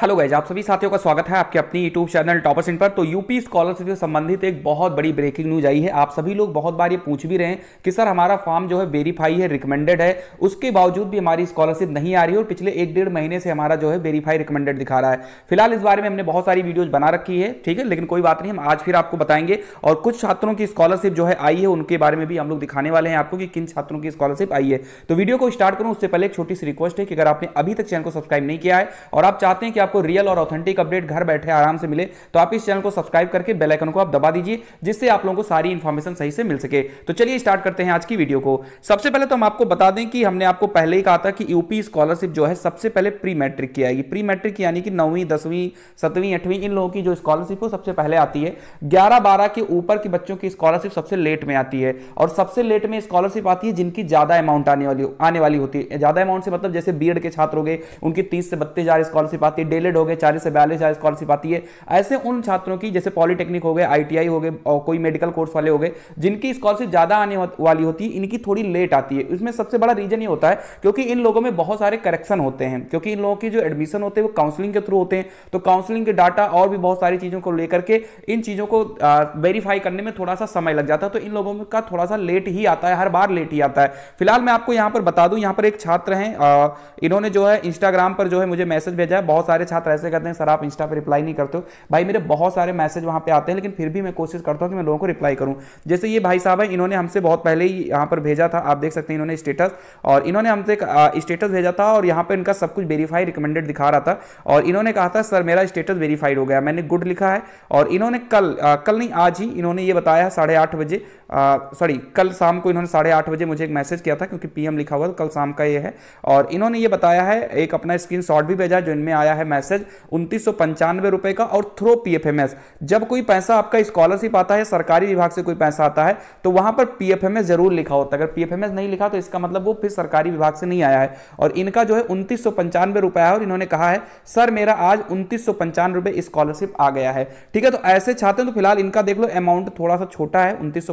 hello guys आप सभी साथियों का स्वागत है आपके अपनी यूट्यूब चैनल टॉपर्स इन पर तो यूपी स्कॉलरशिप से संबंधित एक बहुत बड़ी ब्रेकिंग न्यूज आई है आप सभी लोग बहुत बार ये पूछ भी रहे हैं कि सर हमारा फॉर्म जो है वेरीफाई है रिकमेंडेड है उसके बावजूद भी हमारी स्कॉलरशिप नहीं आ रही है और पिछले एक डेढ़ महीने से हमारा जो है वेरीफाई रिकमेंडेड दिखा रहा है फिलहाल इस बारे में हमने बहुत सारी वीडियोज बना रखी है ठीक है लेकिन कोई बात नहीं हम आज फिर आपको बताएंगे और कुछ छात्रों की स्कॉलरशिप जो है आई है उनके बारे में भी हम लोग दिखाने वाले हैं आपको कि किन छात्रों की स्कॉलरशिप आई है तो वीडियो को स्टार्ट करूँ उससे पहले एक छोटी सी रिक्वेस्ट है कि अगर आपने अभी तक चैनल को सब्सक्राइब नहीं किया है और आप चाहते हैं कि आपको रियल और ऑथेंटिक अपडेट घर बैठे आराम से मिले तो आप इस चैनल को सब्सक्राइब करके बेलाइकन को आप दबा दीजिए जिससे आप लोगों को सारी इन्फॉर्मेशन सही से मिल सके तो चलिए स्टार्ट करते हैं आज की वीडियो को सबसे पहले तो हम आपको बता दें कि हमने आपको पहले ही कहा था कि यूपी स्कॉलरशिप जो है सबसे पहले प्री मैट्रिक की आएगी प्री मैट्रिक यानी कि नौवीं दसवीं सतवीं अठवीं इन लोगों की जो स्कॉलरशिप हो सबसे पहले आती है ग्यारह बारह के ऊपर के बच्चों की स्कॉलरशिप सबसे लेट में आती है और सबसे लेट में स्कॉलरशिप आती है जिनकी ज्यादा अमाउंट आने वाली आने वाली होती है ज्यादा अमाउंट से मतलब जैसे बी के छात्र हो गए उनकी तीस से बत्तीस हजार स्कॉलरशिप आती है डेलेड हो गए चालीस से बयालीस हजार स्कॉलरशिप आती है ऐसे उन छात्रों की जैसे पॉलिटेक्निक हो गए आईटीआई हो गए और कोई मेडिकल कोर्स वाले हो गए जिनकी स्कॉलरशिप ज़्यादा आने वाली होती है इनकी थोड़ी लेट आती है इसमें सबसे बड़ा रीजन ये होता है क्योंकि इन लोगों में बहुत सारे करेक्शन होते हैं क्योंकि इन लोगों की जो एडमिशन होते हैं वो काउंसलिंग के थ्रू होते हैं तो काउंसलिंग के डाटा और भी बहुत सारी चीज़ों को लेकर के इन चीज़ों को वेरीफाई करने में थोड़ा सा समय लग जाता है तो इन लोगों का थोड़ा सा लेट ही आता है हर बार लेट ही आता है फिलहाल मैं आपको यहां पर बता दूं यहां पर एक छात्र हैं इन्होंने जो है इंस्टाग्राम पर जो है मुझे मैसेज भेजा है बहुत सारे सारे छात्र ऐसे करते हैं सर आप इंस्टा पर रिप्लाई नहीं करते हो भाई मेरे बहुत सारे मैसेज वहाँ पर आते हैं लेकिन फिर भी मैं कोशिश करता हूँ कि मैं लोगों को रिप्लाई करूँ जैसे ये भाई साहब हैं इन्होंने हमसे बहुत पहले ही यहाँ पर भेजा था आप देख सकते हैं इन्होंने स्टेटस और इन्होंने हमसे स्टेटस भेजा था और यहाँ पर इनका सब कुछ वेरीफाई रिकमेंडेड दिखा रहा था और इन्होंने कहा था सर मेरा स्टेटस वेरीफाइड हो गया मैंने गुड लिखा है और इन्होंने कल आ, कल नहीं आज ही इन्होंने ये बताया साढ़े आठ बजे सॉरी कल शाम को इन्होंने साढ़े आठ बजे मुझे एक मैसेज किया था क्योंकि पीएम लिखा हुआ तो कल शाम का ये है और इन्होंने ये बताया है एक अपना स्क्रीन भी भेजा जो इनमें आया है मैसेज उन्तीस रुपए का और थ्रो पीएफएमएस जब कोई पैसा आपका स्कॉलरशिप आता है सरकारी विभाग से कोई पैसा आता है तो वहां पर पीएफएमएस जरूर लिखा होता है अगर पीएफएमएस नहीं लिखा तो इसका मतलब वो फिर सरकारी विभाग से नहीं आया है और इनका जो है उन्तीस रुपया है और इन्होंने कहा है सर मेरा आज उन्तीस स्कॉलरशिप आ गया है ठीक है तो ऐसे छाते हैं तो फिलहाल इनका देख लो अमाउंट थोड़ा सा छोटा है उन्तीस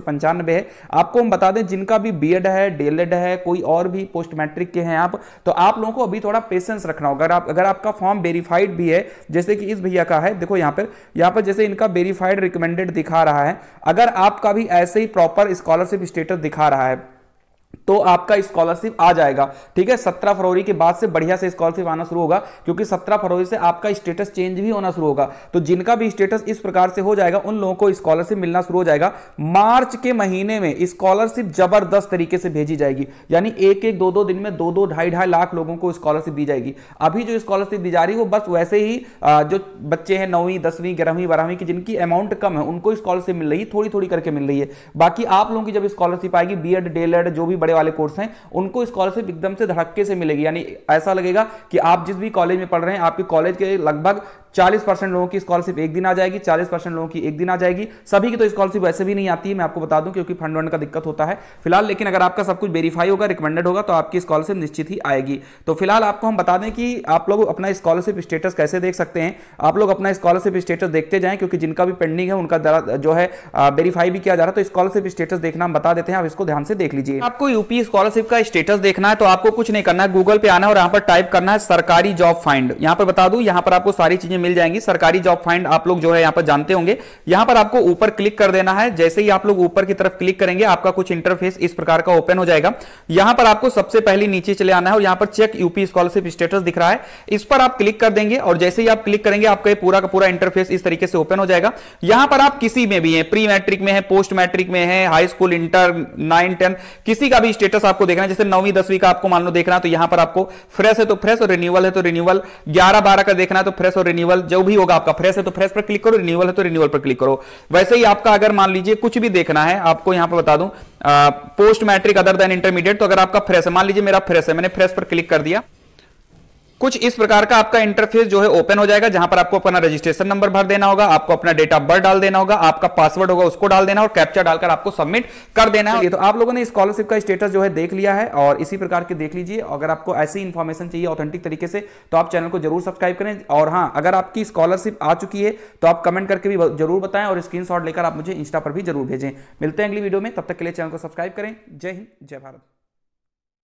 है आपको हम बता दें जिनका भी बी है डीएलएड है कोई और भी पोस्ट मैट्रिक के हैं आप तो आप लोगों को अभी थोड़ा पेशेंस रखना होगा अगर आप अगर आपका फॉर्म वेरीफाई वेरीफाइड भी है जैसे कि इस भैया का है देखो यहाँ पर यहाँ पर जैसे इनका वेरीफाइड रिकमेंडेड दिखा रहा है अगर आपका भी ऐसे ही प्रॉपर स्कॉलरशिप स्टेटस दिखा रहा है तो आपका स्कॉलरशिप आ जाएगा ठीक है सत्रह फरवरी के बाद से बढ़िया से स्कॉलरशिप आना शुरू होगा क्योंकि सत्रह फरवरी से आपका स्टेटस चेंज भी होना शुरू होगा तो जिनका भी स्टेटस इस प्रकार से हो जाएगा उन लोगों को स्कॉलरशिप मिलना शुरू हो जाएगा मार्च के महीने में स्कॉलरशिप जबरदस्त तरीके से भेजी जाएगी यानी एक एक दो दो दिन में दो दो ढाई ढाई लाख लोगों को स्कॉलरशिप दी जाएगी अभी जो स्कॉलरशिप दी जा रही है वो बस वैसे ही जो बच्चे हैं नौवीं दसवीं ग्यारहवीं बारहवीं की जिनकी अमाउंट कम है उनको स्कॉलरशिप मिल रही है थोड़ी थोड़ी करके मिल रही है बाकी आप लोगों की जब स्कॉलरशिप आएगी बी एड जो भी बड़े बड़े वाले कोर्स हैं उनको स्कॉलरशिप एकदम से धड़के से मिलेगी यानी ऐसा लगेगा कि आप जिस भी कॉलेज में पढ़ रहे हैं आपके कॉलेज के लगभग 40 परसेंट लोगों की स्कॉलरशिप एक दिन आ जाएगी 40 परसेंट लोगों की एक दिन आ जाएगी सभी की तो स्कॉलरशिप वैसे भी नहीं आती है मैं आपको बता दूं क्योंकि फंड वंड का दिक्कत होता है फिलहाल लेकिन अगर आपका सब कुछ वेरीफाई होगा रिकमेंडेड होगा तो आपकी स्कॉलरशिप निश्चित ही आएगी तो फिलहाल आपको हम बता दें कि आप लोग अपना स्कॉलरशिप स्टेटस कैसे देख सकते हैं आप लोग अपना स्कॉलरशिप स्टेटस देखते जाएं क्योंकि जिनका भी पेंडिंग है उनका जो है वेरीफाई भी किया जा रहा है तो स्कॉलरशिप स्टेटस देखना हम बता देते हैं आप इसको ध्यान से देख लीजिए आपको यूपी स्कॉलरशिप का स्टेटस देखना है तो आपको कुछ नहीं करना है गूगल पे आना और यहाँ पर टाइप करना है सरकारी जॉब फाइंड यहाँ पर बता दू यहाँ पर आपको सारी चीजें मिल जाएंगी सरकारी जॉब फाइंड आप लोग जो है यहां पर जानते होंगे यहां पर आपको ऊपर क्लिक कर देना है जैसे ही आप लोग ऊपर की तरफ क्लिक करेंगे आपका कुछ इंटरफेस इस प्रकार का ओपन हो जाएगा यहां पर आपको सबसे पहले नीचे चले आना है और यहां पर चेक यूपी स्कॉलरशिप स्टेटस दिख रहा है इस पर आप क्लिक कर देंगे और जैसे ही आप क्लिक करेंगे आपका पूरा का पूरा इंटरफेस इस तरीके से ओपन हो जाएगा यहां पर आप किसी में भी है प्री मैट्रिक में है पोस्ट मैट्रिक में है high school inter nine ten किसी का भी स्टेटस आपको देखना है जैसे नौवीं दसवीं का आपको मान लो देखना तो यहां पर आपको फ्रेश है तो फ्रेश और रिन्यूअल है तो रिन्यूअल ग्यारह बारह का देखना है तो फ्रेश और रिन्यूअल रिन्यूअल जो भी होगा आपका फ्रेश है तो फ्रेश पर क्लिक करो रिन्यूअल है तो रिन्यूअल पर क्लिक करो वैसे ही आपका अगर मान लीजिए कुछ भी देखना है आपको यहां पर बता दूं post matric other than intermediate तो अगर आपका फ्रेश है मान लीजिए मेरा फ्रेश है मैंने फ्रेश पर क्लिक कर दिया कुछ इस प्रकार का आपका इंटरफेस जो है ओपन हो जाएगा जहां पर आपको अपना रजिस्ट्रेशन नंबर भर देना होगा आपको अपना डेट ऑफ बर्थ डाल देना होगा आपका पासवर्ड होगा उसको डाल देना और कैप्चर डालकर आपको सबमिट कर देना है तो आप लोगों ने स्कॉलरशिप का स्टेटस जो है देख लिया है और इसी प्रकार के देख लीजिए अगर आपको ऐसी इंफॉर्मेशन चाहिए ऑथेंटिक तरीके से तो आप चैनल को जरूर सब्सक्राइब करें और हाँ अगर आपकी स्कॉलरशिप आ चुकी है तो आप कमेंट करके भी जरूर बताएं और स्क्रीन लेकर आप मुझे इंस्टा पर भी जरूर भेजें मिलते हैं अगली वीडियो में तब तक के लिए चैनल को सब्सक्राइब करें जय हिंद जय भारत